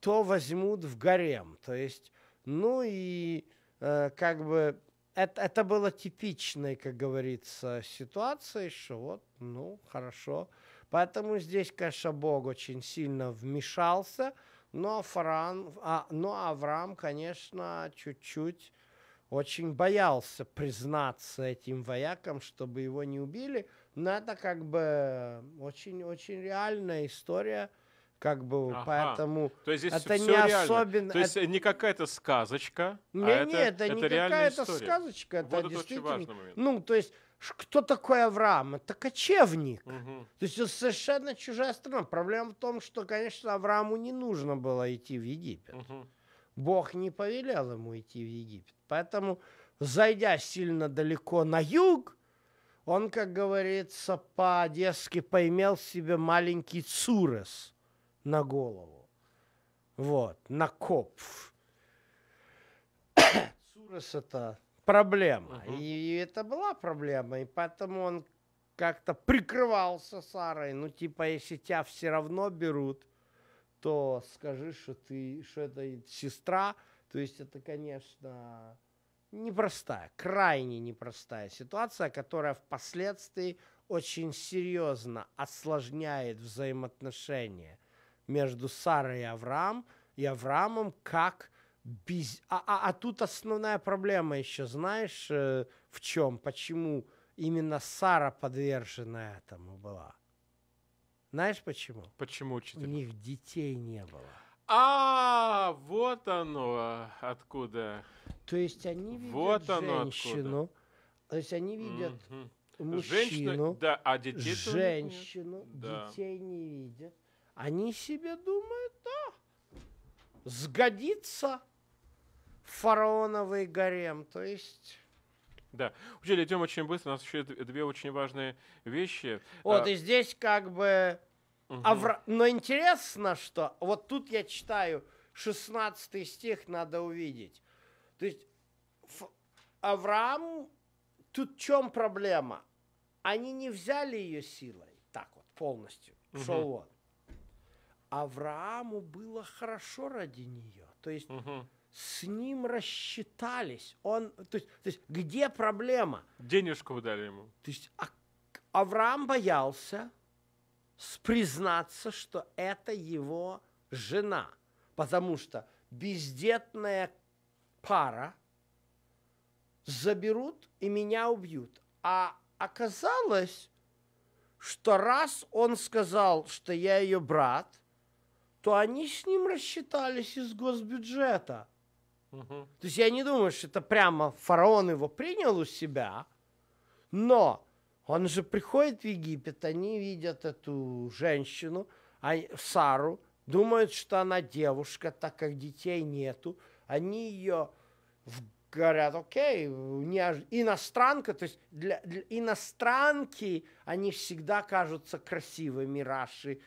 то возьмут в гарем. То есть, ну и э, как бы это, это было типичной, как говорится, ситуацией, что вот, ну, хорошо. Поэтому здесь, конечно, Бог очень сильно вмешался, но, Фран, а, но Авраам, конечно, чуть-чуть очень боялся признаться этим воякам, чтобы его не убили. Но это как бы очень-очень реальная история – как бы, ага. поэтому То есть здесь это все не реально. особенно. То есть это... не какая-то сказочка. Не, а не, это, это не какая-то сказочка. Это вот действительно... очень важный момент. Ну, то есть кто такой Авраам? Это кочевник. Угу. То есть это совершенно чужая страна. Проблема в том, что, конечно, Аврааму не нужно было идти в Египет. Угу. Бог не повелел ему идти в Египет. Поэтому, зайдя сильно далеко на юг, он, как говорится, по-одесски поимел себе маленький цурес – на голову. Вот, на коп. Сурос это проблема. Uh-huh. И, и это была проблема. И поэтому он как-то прикрывался Сарой. Ну, типа, если тебя все равно берут, то скажи, что ты, что это сестра. То есть это, конечно, непростая, крайне непростая ситуация, которая впоследствии очень серьезно осложняет взаимоотношения между Сарой и, Авраам, и Авраамом как без... А, а, а тут основная проблема еще, знаешь, э, в чем? Почему именно Сара подвержена этому была? Знаешь почему? Почему, учитель? У них детей не было. А, вот оно откуда. То есть они видят вот женщину, откуда. то есть они видят угу. мужчину, Женщина, да, а детей женщину, да. детей не видят. Они себе думают, да, сгодится фараоновый гарем, то есть... Да. Учитель, идем очень быстро, у нас еще две очень важные вещи. Вот, а... и здесь как бы... Угу. Авра... Но интересно, что... Вот тут я читаю 16 стих, надо увидеть. То есть Ф... Авраам... Тут в чем проблема? Они не взяли ее силой, так вот, полностью. Угу. Шел вот. Аврааму было хорошо ради нее. То есть угу. с ним рассчитались. Он, то есть, то есть, где проблема? Денежку выдали ему. То есть а, Авраам боялся признаться, что это его жена. Потому что бездетная пара заберут и меня убьют. А оказалось, что раз он сказал, что я ее брат, то они с ним рассчитались из госбюджета. Угу. То есть я не думаю, что это прямо фараон его принял у себя, но он же приходит в Египет, они видят эту женщину, а Сару, думают, что она девушка, так как детей нету. Они ее говорят, окей, неож... иностранка, то есть для, для иностранки они всегда кажутся красивыми, Раши,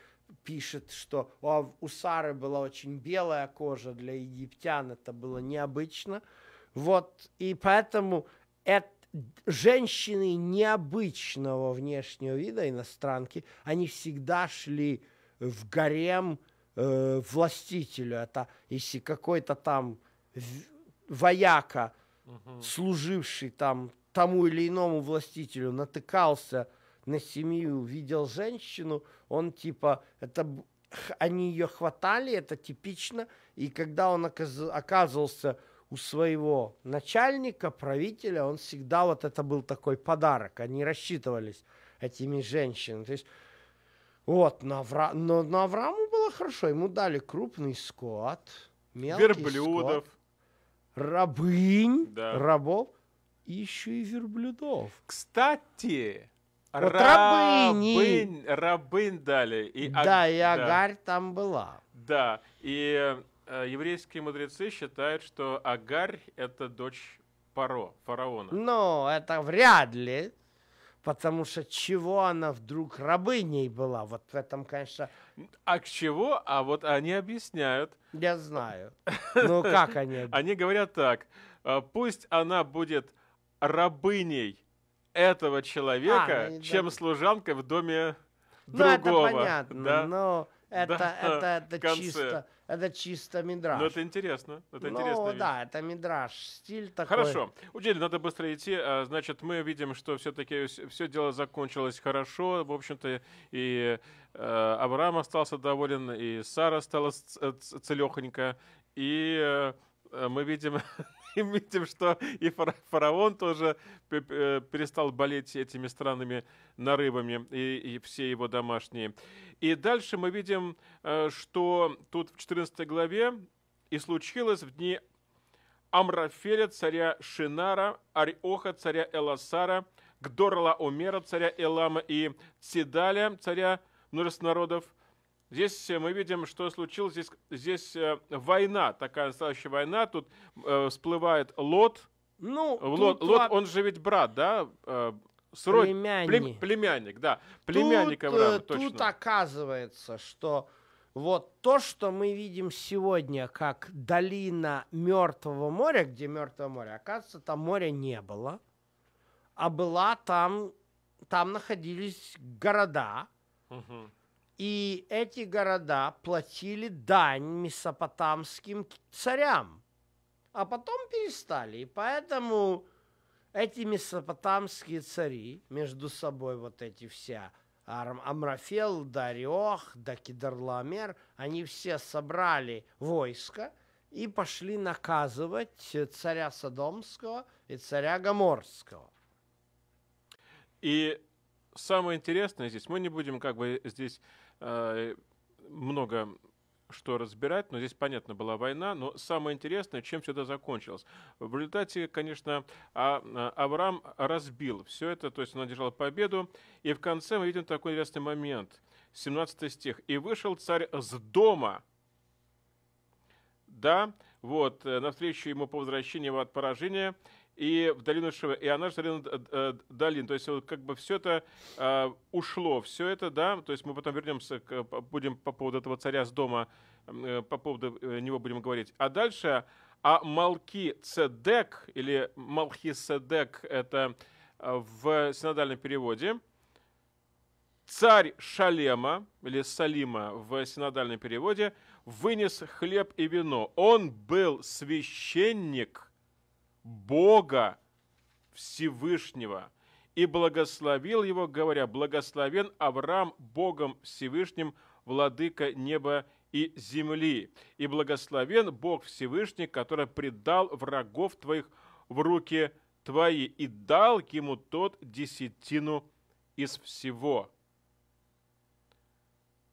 пишет, что у Сары была очень белая кожа, для египтян это было необычно. Вот, и поэтому это, женщины необычного внешнего вида, иностранки, они всегда шли в гарем э, властителю. Это если какой-то там вояка, угу. служивший там тому или иному властителю, натыкался на семью видел женщину, он типа, это они ее хватали, это типично, и когда он оказывался у своего начальника, правителя, он всегда вот это был такой подарок, они рассчитывались этими женщинами. То есть вот, но, Авра... но, но Аврааму было хорошо, ему дали крупный скот, мелкий верблюдов, скот, рабынь, да. рабов и еще и верблюдов. Кстати, вот рабыни. Рабынь, рабынь дали. И да, и Агарь да. там была. Да, и э, еврейские мудрецы считают, что Агарь — это дочь Паро, фараона. Но это вряд ли, потому что чего она вдруг рабыней была? Вот в этом, конечно... А к чего? А вот они объясняют. Я знаю. Ну, как они? *laughs* Они говорят так. «Э, пусть она будет рабыней этого человека, а, ну, чем да. служанка в доме другого. Ну, это понятно, да? но это, да, это, это, *laughs* это чисто, это чисто мидраж. Ну, это интересно. Это ну, да, это мидраж, стиль такой. Хорошо. Удели, надо быстро идти. А, значит, мы видим, что все-таки все дело закончилось хорошо. В общем-то, и э, Авраам остался доволен, и Сара стала целехонько, и э, мы видим *laughs* *laughs* и видим, что и фараон тоже э, перестал болеть этими странными нарывами, и, и все его домашние. И дальше мы видим, э, что тут в 14 главе «И случилось в дни Амрафеля, царя Шинара, Ариоха, царя Эласара, Гдорла умера царя Элама и Цидаля, царя множества народов, Здесь э, мы видим, что случилось. Здесь, здесь э, война, такая настоящая война. Тут э, всплывает Лот. Ну, Лот, тут... Лот, он же ведь брат, да? Э, Срод... Племянник. Плем... Племянник, да. Племянник тут, точно. Тут оказывается, что вот то, что мы видим сегодня, как долина Мертвого моря, где Мертвое море, оказывается, там моря не было, а была там, там находились города, угу. И эти города платили дань месопотамским царям, а потом перестали. И поэтому эти месопотамские цари между собой, вот эти все, Амрафел, Дариох, Дакидарлаамер, они все собрали войско и пошли наказывать царя Содомского и царя Гоморского. И самое интересное здесь, мы не будем как бы здесь Э, много что разбирать, но здесь, понятно, была война, но самое интересное, чем все это закончилось. В результате, конечно, а, Авраам разбил все это, то есть он одержал победу, и в конце мы видим такой интересный момент, 17 стих. «И вышел царь с дома». Да, вот, э, навстречу ему по возвращении от поражения – и в долину Шива, и она же долина э, э, долин. То есть вот как бы все это э, ушло, все это, да, то есть мы потом вернемся, к, будем по поводу этого царя с дома, э, по поводу э, него будем говорить. А дальше, а Малки Цедек, или Малхи Цедек, это в синодальном переводе, царь Шалема, или Салима в синодальном переводе, вынес хлеб и вино. Он был священник – Бога Всевышнего и благословил его, говоря, «Благословен Авраам Богом Всевышним, владыка неба и земли, и благословен Бог Всевышний, который предал врагов твоих в руки твои, и дал ему тот десятину из всего».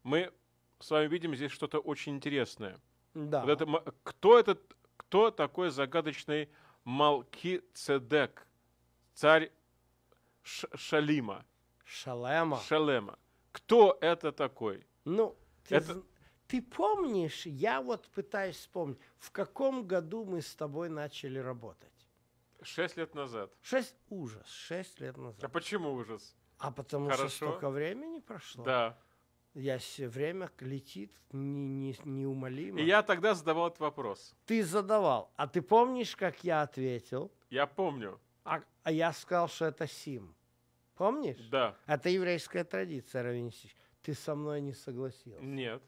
Мы с вами видим здесь что-то очень интересное. Да. Вот это, кто, этот, кто такой загадочный Малкицедек, царь Ш Шалима. Шалема. Шалема. Кто это такой? Ну, ты, это... ты помнишь, я вот пытаюсь вспомнить, в каком году мы с тобой начали работать? Шесть лет назад. Шесть ужас. Шесть лет назад. А почему ужас? А потому Хорошо. что столько времени прошло. Да. Я все время летит не, не, неумолимо. И я тогда задавал этот вопрос. Ты задавал. А ты помнишь, как я ответил? Я помню. А, а я сказал, что это Сим. Помнишь? Да. Это еврейская традиция раввинистическая. Ты со мной не согласился. Нет.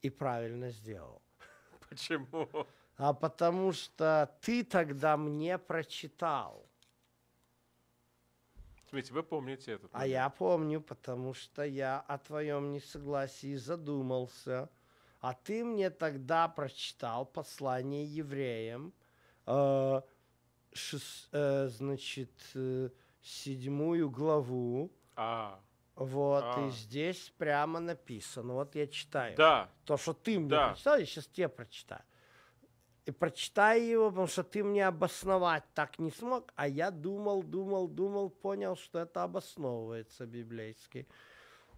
И правильно сделал. *laughs* Почему? А потому что ты тогда мне прочитал Смотрите, вы помните этот. Момент. А я помню, потому что я о твоем несогласии задумался. А ты мне тогда прочитал послание евреям, э, шест, э, значит, э, седьмую главу. А. Вот, а. и здесь прямо написано. Вот я читаю. Да. То, что ты мне да. прочитал, я сейчас тебе прочитаю и прочитай его, потому что ты мне обосновать так не смог, а я думал, думал, думал, понял, что это обосновывается библейски.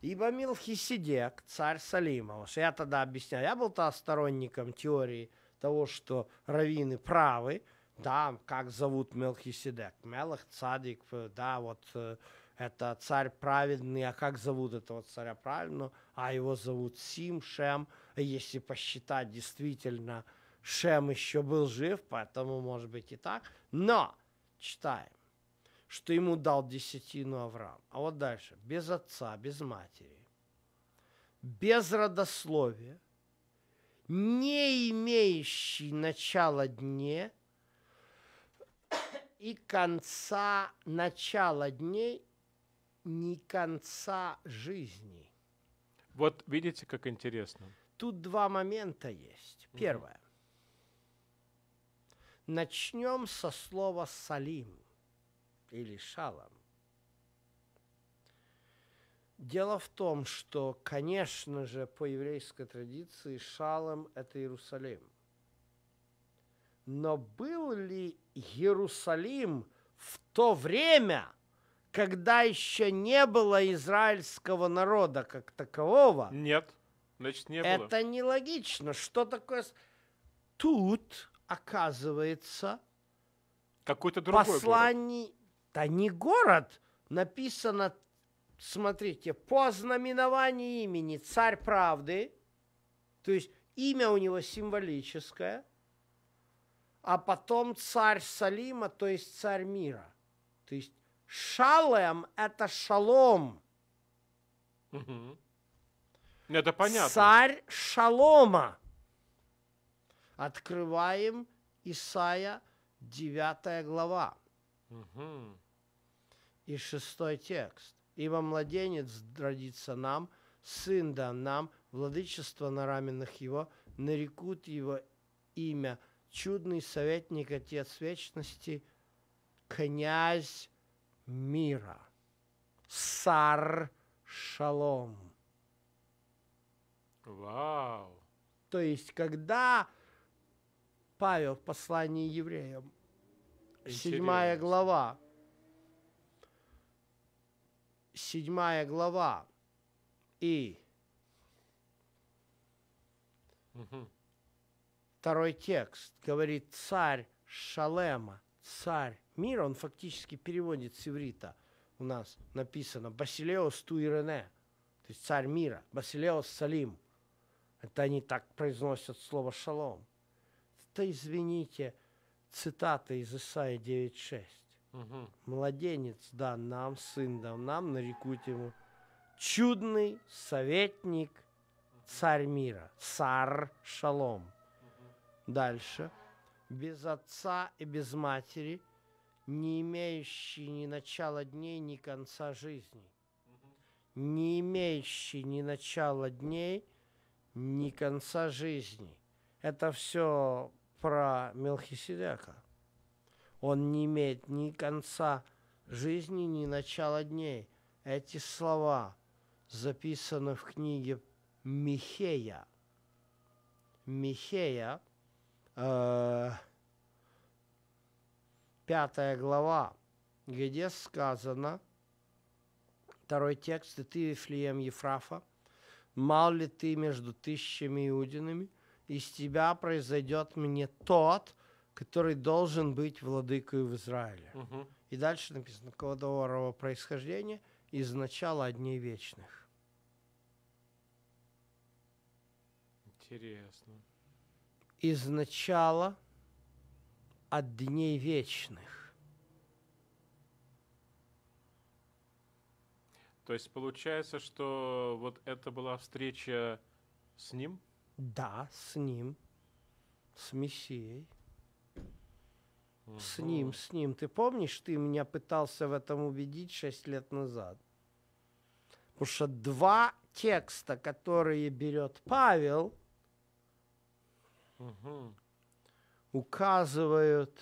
Ибо Милхиседек, царь Салима, вот я тогда объяснял, я был тогда сторонником теории того, что раввины правы, да, как зовут Мелхиседек, Мелах Цадик, э, да, вот э, это царь праведный, а как зовут этого царя правильно, а его зовут Сим, Шем, если посчитать действительно Шем еще был жив, поэтому, может быть, и так. Но читаем, что ему дал десятину Авраам. А вот дальше. Без отца, без матери, без родословия, не имеющий начала дне и конца начала дней, не конца жизни. Вот видите, как интересно. Тут два момента есть. Первое. Начнем со слова «салим» или «шалом». Дело в том, что, конечно же, по еврейской традиции шалом – это Иерусалим. Но был ли Иерусалим в то время, когда еще не было израильского народа как такового? Нет, значит, не было. Это нелогично. Что такое... Тут оказывается какой-то другой послание... город. Да не город, написано, смотрите, по знаменованию имени царь правды, то есть имя у него символическое, а потом царь Салима, то есть царь мира. То есть шалем – это шалом. Угу. Это понятно. Царь шалома. Открываем Исаия 9 глава. Угу. И шестой текст. «Ибо младенец родится нам, сын дан нам, владычество на раменных его, нарекут его имя чудный советник, отец вечности, князь мира, сар шалом». Вау! То есть, когда Павел в послании евреям. Седьмая глава. Седьмая глава. И угу. второй текст говорит царь Шалема, царь мира, он фактически переводит с иврита. У нас написано Басилеос Туирене, то есть царь мира, Басилеос Салим. Это они так произносят слово шалом это, извините, цитата из Исаии 9.6. Угу. Младенец дан нам, сын дан нам, нарекут ему чудный советник, царь мира, цар шалом. Угу. Дальше. Без отца и без матери, не имеющий ни начала дней, ни конца жизни. Угу. Не имеющий ни начала дней, ни конца жизни. Это все про Мелхиседека. Он не имеет ни конца жизни, ни начала дней. Эти слова записаны в книге Михея. Михея, э, пятая глава, где сказано, второй текст, «И ты, Вифлеем Ефрафа, мал ли ты между тысячами иудинами, из тебя произойдет мне тот, который должен быть владыкой в Израиле. Угу. И дальше написано, кладоворого происхождения из начала дней вечных. Интересно. Из начала от дней вечных. То есть получается, что вот это была встреча с ним? Да, с ним, с Мессией. Угу. С ним, с ним. Ты помнишь, ты меня пытался в этом убедить шесть лет назад? Потому что два текста, которые берет Павел, угу. указывают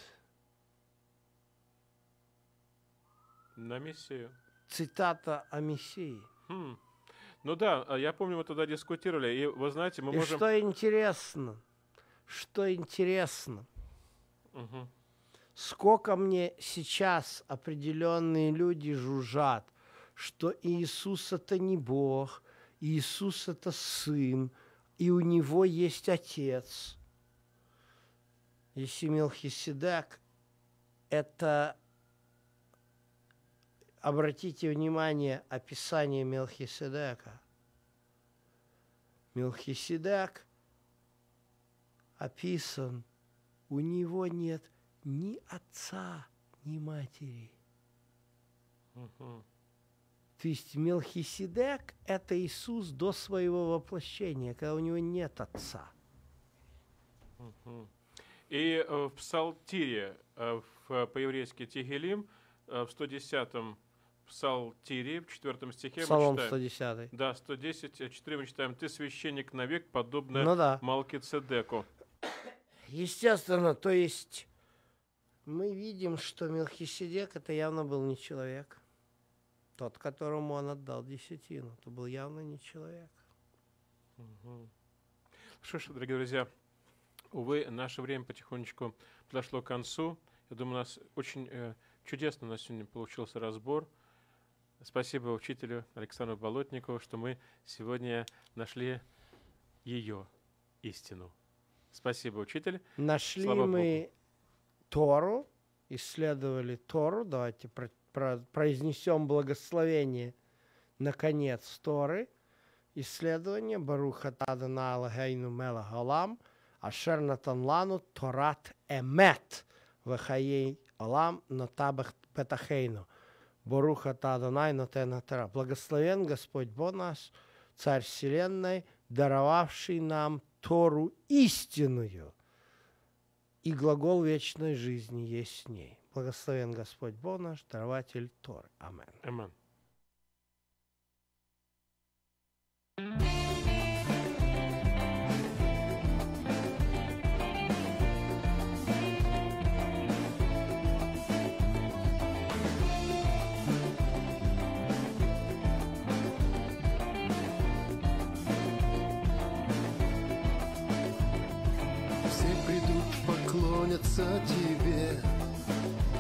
на Мессию. Цитата о Мессии. Хм. Ну да, а я помню, мы тогда дискутировали, и вы знаете, мы и можем... что интересно, что интересно, угу. сколько мне сейчас определенные люди жужжат, что Иисус это не Бог, Иисус это Сын, и у Него есть Отец. Если Мелхиседек – это обратите внимание описание Мелхиседека. Мелхиседек описан, у него нет ни отца, ни матери. Угу. То есть Мелхиседек – это Иисус до своего воплощения, когда у него нет отца. Угу. И э, в Псалтире, э, в, по-еврейски Тигелим, э, в 110-м Псалтире, в четвертом стихе Псалом мы читаем. 110. Да, 110, 4 э, мы читаем. «Ты священник навек, подобно ну, да. Малкицедеку». Естественно, то есть мы видим, что Мелхиседек это явно был не человек. Тот, которому он отдал десятину, это был явно не человек. Угу. Что ж, дорогие друзья, увы, наше время потихонечку подошло к концу. Я думаю, у нас очень э, чудесно у нас сегодня получился разбор. Спасибо учителю Александру Болотникову, что мы сегодня нашли ее истину. Спасибо, учитель. Нашли Слава мы Богу. Тору, исследовали Тору. Давайте про про произнесем благословение на конец Торы. Исследование Баруха Тадана Алагейну Мелагалам Ашер Натанлану Торат Эмет Вахаей Алам Натабах Петахейну. Боруха Таданай Адонай Нотен Благословен Господь Бог наш, Царь Вселенной, даровавший нам Тору истинную, и глагол вечной жизни есть с ней. Благословен Господь Бог наш, дарователь Тор. Аминь. Амен. сердца тебе,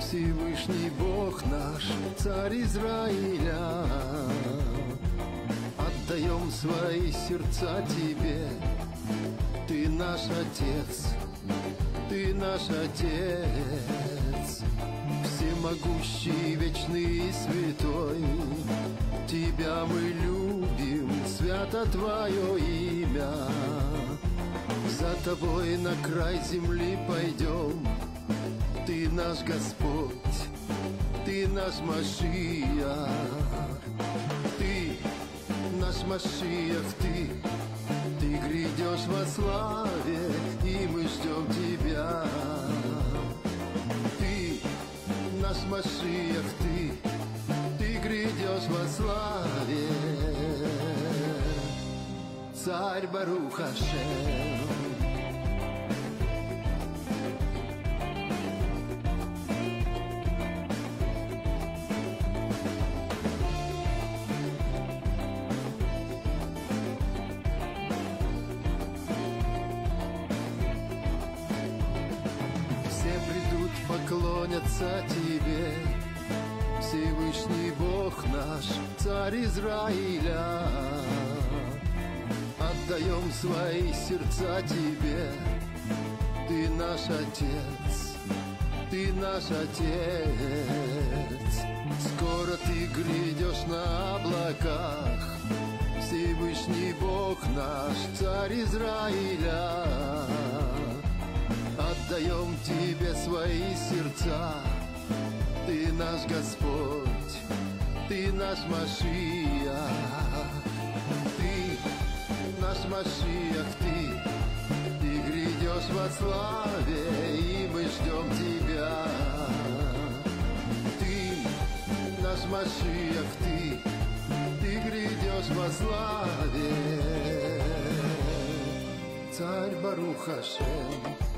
Всевышний Бог наш, Царь Израиля. Отдаем свои сердца тебе, Ты наш Отец, Ты наш Отец. Всемогущий, вечный и святой, Тебя мы любим, свято Твое имя. За тобой на край земли пойдем Ты наш Господь, ты наш Машия Ты наш Машия, ты Ты грядешь во славе, и мы ждем тебя Ты наш Машия, ты Ты грядешь во славе Царь Барухашев свои сердца тебе. Ты наш отец, ты наш отец. Скоро ты грядешь на облаках, Всевышний Бог наш, царь Израиля. Отдаем тебе свои сердца, ты наш Господь, ты наш Машия наш Машиях ты, Ты грядешь во славе, и мы ждем тебя. Ты наш Машиях ты, Ты грядешь во славе. Царь Барухашем,